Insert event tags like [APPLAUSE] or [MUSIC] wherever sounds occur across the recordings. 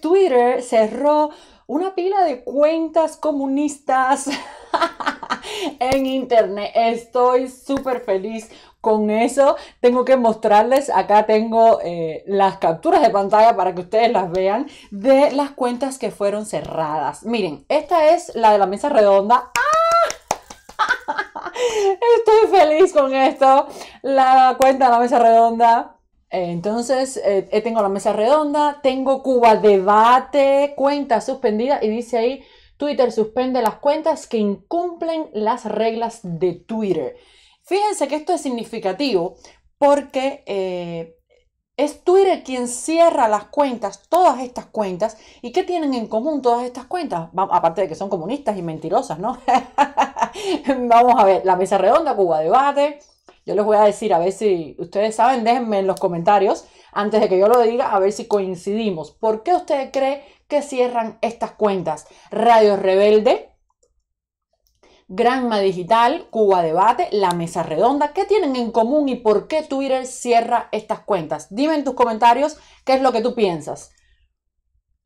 Twitter cerró una pila de cuentas comunistas [LAUGHS] en internet. Estoy súper feliz con eso. Tengo que mostrarles, acá tengo eh, las capturas de pantalla para que ustedes las vean, de las cuentas que fueron cerradas. Miren, esta es la de la mesa redonda. ¡Ah! [LAUGHS] Estoy feliz con esto. La cuenta de la mesa redonda entonces, eh, eh, tengo la mesa redonda, tengo Cuba debate, cuenta suspendida y dice ahí, Twitter suspende las cuentas que incumplen las reglas de Twitter. Fíjense que esto es significativo porque eh, es Twitter quien cierra las cuentas, todas estas cuentas. ¿Y qué tienen en común todas estas cuentas? Aparte de que son comunistas y mentirosas, ¿no? [LAUGHS] Vamos a ver, la mesa redonda, Cuba debate, yo les voy a decir, a ver si ustedes saben, déjenme en los comentarios, antes de que yo lo diga, a ver si coincidimos. ¿Por qué ustedes creen que cierran estas cuentas? Radio Rebelde, Granma Digital, Cuba Debate, La Mesa Redonda, ¿qué tienen en común y por qué Twitter cierra estas cuentas? Dime en tus comentarios qué es lo que tú piensas.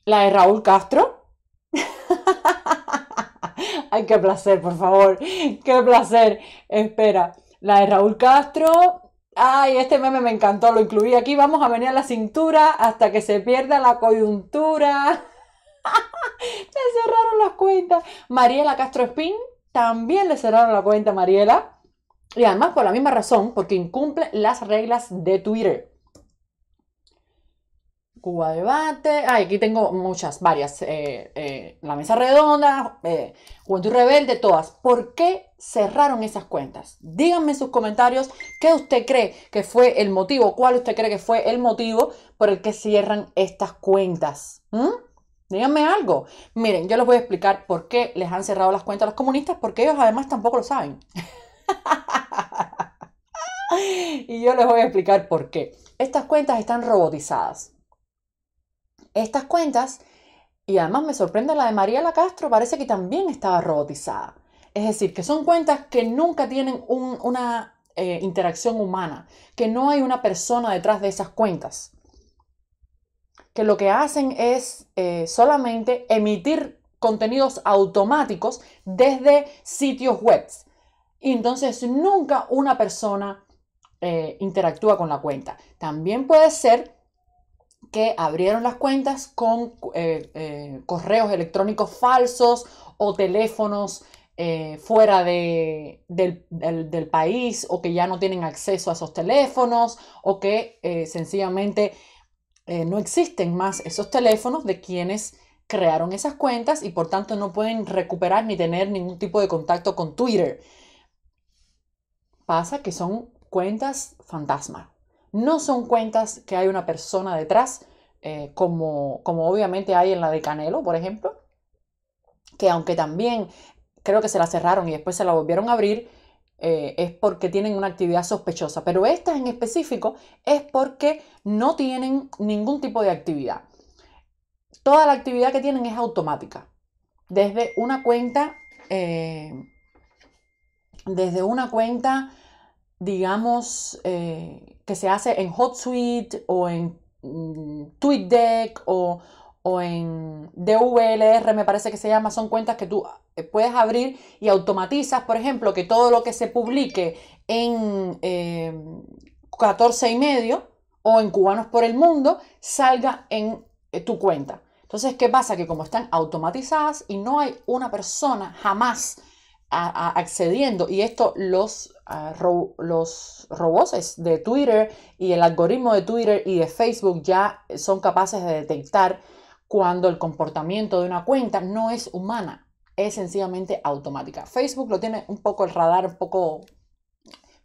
La de Raúl Castro. [LAUGHS] Ay, qué placer, por favor. Qué placer. Espera. La de Raúl Castro. Ay, este meme me encantó, lo incluí aquí. Vamos a venir a la cintura hasta que se pierda la coyuntura. le [LAUGHS] cerraron las cuentas. Mariela Castro Espín, también le cerraron la cuenta a Mariela. Y además por la misma razón, porque incumple las reglas de Twitter. Cuba Debate. Ah, aquí tengo muchas, varias. Eh, eh, la Mesa Redonda, eh, Juventud Rebelde, todas. ¿Por qué cerraron esas cuentas? Díganme en sus comentarios qué usted cree que fue el motivo, cuál usted cree que fue el motivo por el que cierran estas cuentas. ¿Mm? Díganme algo. Miren, yo les voy a explicar por qué les han cerrado las cuentas a los comunistas, porque ellos además tampoco lo saben. [LAUGHS] y yo les voy a explicar por qué. Estas cuentas están robotizadas estas cuentas, y además me sorprende la de María La Castro, parece que también estaba robotizada. Es decir, que son cuentas que nunca tienen una eh, interacción humana, que no hay una persona detrás de esas cuentas, que lo que hacen es eh, solamente emitir contenidos automáticos desde sitios web. Y entonces nunca una persona eh, interactúa con la cuenta. También puede ser que abrieron las cuentas con eh, eh, correos electrónicos falsos o teléfonos eh, fuera de, del, país o que ya no tienen acceso a esos teléfonos o que sencillamente no existen más esos teléfonos de quienes crearon esas cuentas y por tanto no pueden recuperar ni tener ningún tipo de contacto con Twitter. Pasa que son cuentas fantasma. No son cuentas que hay una persona detrás, eh, como, obviamente hay en la de Canelo, por ejemplo, que aunque también creo que se la cerraron y después se la volvieron a abrir, eh, es porque tienen una actividad sospechosa, pero estas en específico es porque no tienen ningún tipo de actividad. Toda la actividad que tienen es automática, desde una cuenta, eh, desde una cuenta digamos, eh, que se hace en HotSuite o en mm, TweetDeck o, en DVLR, me parece que se llama, son cuentas que tú eh, puedes abrir y automatizas, por ejemplo, que todo lo que se publique en 14 eh, y medio o en Cubanos por el Mundo salga en tu cuenta. Entonces, ¿qué pasa? Que como están automatizadas y no hay una persona jamás accediendo y esto los, ah, los robots de Twitter y el algoritmo de Twitter y de Facebook ya son capaces de detectar cuando el comportamiento de una cuenta no es humana, es sencillamente automática. Facebook lo tiene un poco el radar, un poco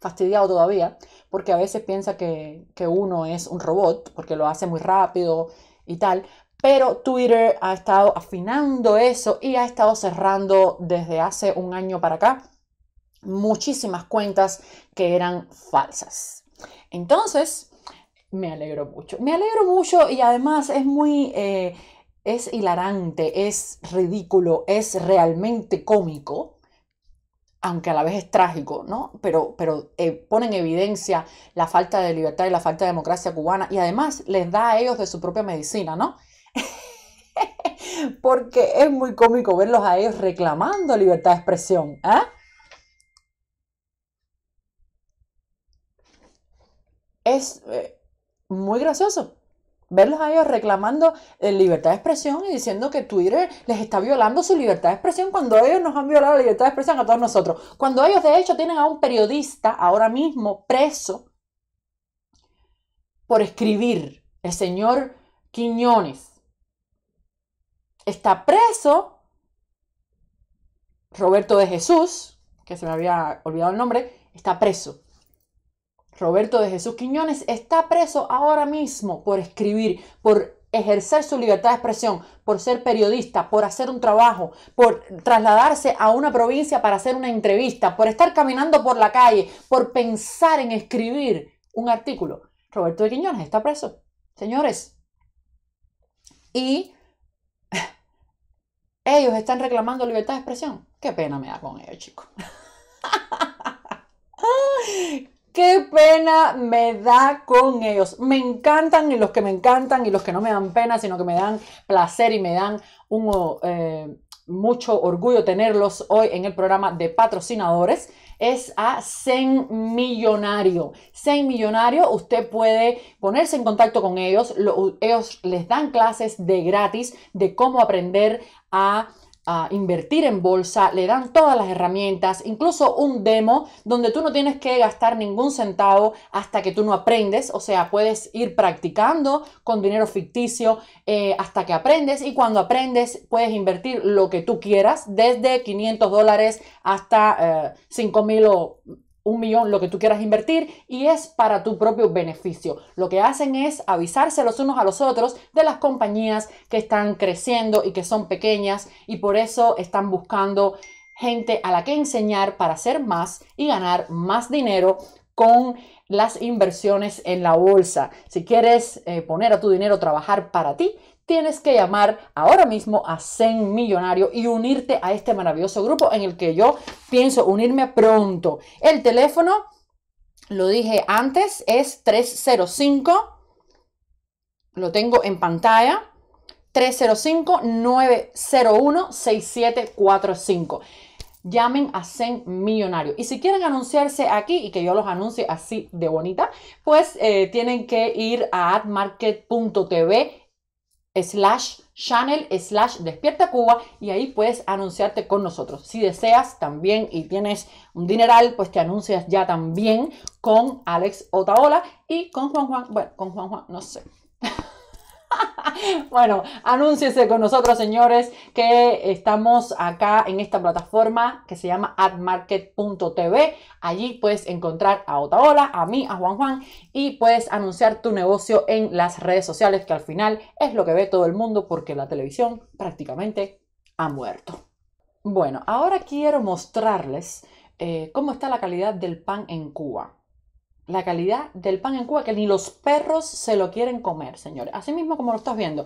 fastidiado todavía, porque a veces piensa que, que uno es un robot, porque lo hace muy rápido y tal, pero Twitter ha estado afinando eso y ha estado cerrando desde hace un año para acá muchísimas cuentas que eran falsas. Entonces, me alegro mucho. Me alegro mucho y además es muy... Eh, es hilarante, es ridículo, es realmente cómico, aunque a la vez es trágico, ¿no? Pero, pero eh, pone en evidencia la falta de libertad y la falta de democracia cubana y además les da a ellos de su propia medicina, ¿no? porque es muy cómico verlos a ellos reclamando libertad de expresión. ¿ah? Es eh, muy gracioso verlos a ellos reclamando eh, libertad de expresión y diciendo que Twitter les está violando su libertad de expresión cuando ellos nos han violado la libertad de expresión a todos nosotros. Cuando ellos de hecho tienen a un periodista ahora mismo preso por escribir, el señor Quiñones, está preso Roberto de Jesús, que se me había olvidado el nombre, está preso. Roberto de Jesús Quiñones está preso ahora mismo por escribir, por ejercer su libertad de expresión, por ser periodista, por hacer un trabajo, por trasladarse a una provincia para hacer una entrevista, por estar caminando por la calle, por pensar en escribir un artículo. Roberto de Quiñones está preso, señores. Y ellos están reclamando libertad de expresión. Qué pena me da con ellos, chicos. [LAUGHS] Qué pena me da con ellos. Me encantan y los que me encantan y los que no me dan pena, sino que me dan placer y me dan eh, mucho orgullo tenerlos hoy en el programa de patrocinadores es a 100 Millonario. Zen Millonario, usted puede ponerse en contacto con ellos, ellos les dan clases de gratis de cómo aprender a invertir en bolsa, le dan todas las herramientas, incluso un demo donde tú no tienes que gastar ningún centavo hasta que tú no aprendes, o sea, puedes ir practicando con dinero ficticio eh, hasta que aprendes y cuando aprendes puedes invertir lo que tú quieras, desde 500 dólares hasta eh, 5 mil o un millón, lo que tú quieras invertir y es para tu propio beneficio. Lo que hacen es avisarse los unos a los otros de las compañías que están creciendo y que son pequeñas y por eso están buscando gente a la que enseñar para hacer más y ganar más dinero con las inversiones en la bolsa. Si quieres eh, poner a tu dinero trabajar para ti, tienes que llamar ahora mismo a Zen Millonario y unirte a este maravilloso grupo en el que yo pienso unirme pronto. El teléfono, lo dije antes, es 305. Lo tengo en pantalla. 305-901-6745. Llamen a Zen Millonario. Y si quieren anunciarse aquí y que yo los anuncie así de bonita, pues eh, tienen que ir a admarket.tv slash channel slash despierta Cuba y ahí puedes anunciarte con nosotros. Si deseas también y tienes un dineral, pues te anuncias ya también con Alex Otaola y con Juan Juan, bueno, con Juan Juan, no sé. [LAUGHS] [LAUGHS] bueno, anúnciese con nosotros, señores, que estamos acá en esta plataforma que se llama admarket.tv. Allí puedes encontrar a Otaola, a mí, a Juan Juan y puedes anunciar tu negocio en las redes sociales, que al final es lo que ve todo el mundo porque la televisión prácticamente ha muerto. Bueno, ahora quiero mostrarles eh, cómo está la calidad del pan en Cuba la calidad del pan en Cuba, que ni los perros se lo quieren comer, señores. Así mismo como lo estás viendo,